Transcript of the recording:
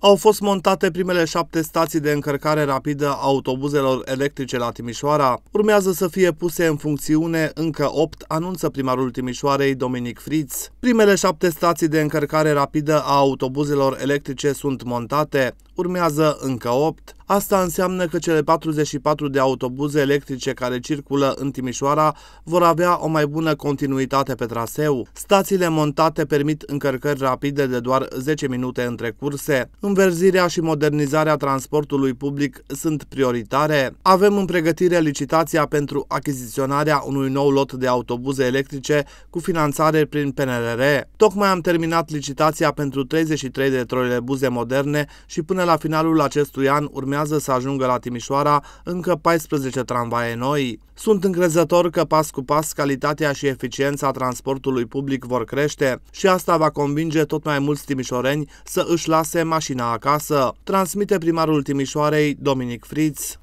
Au fost montate primele șapte stații de încărcare rapidă a autobuzelor electrice la Timișoara. Urmează să fie puse în funcțiune încă opt, anunță primarul Timișoarei, Dominic Friț. Primele șapte stații de încărcare rapidă a autobuzelor electrice sunt montate, urmează încă opt. Asta înseamnă că cele 44 de autobuze electrice care circulă în Timișoara vor avea o mai bună continuitate pe traseu. Stațiile montate permit încărcări rapide de doar 10 minute între curse. Înverzirea și modernizarea transportului public sunt prioritare. Avem în pregătire licitația pentru achiziționarea unui nou lot de autobuze electrice cu finanțare prin PNRR. Tocmai am terminat licitația pentru 33 de trolebuze moderne și până la finalul acestui an urmează urmează să ajungă la Timișoara încă 14 tramvaie noi. Sunt încrezător că pas cu pas calitatea și eficiența transportului public vor crește și asta va convinge tot mai mulți timișoreni să își lase mașina acasă, transmite primarul Timișoarei Dominic Fritz.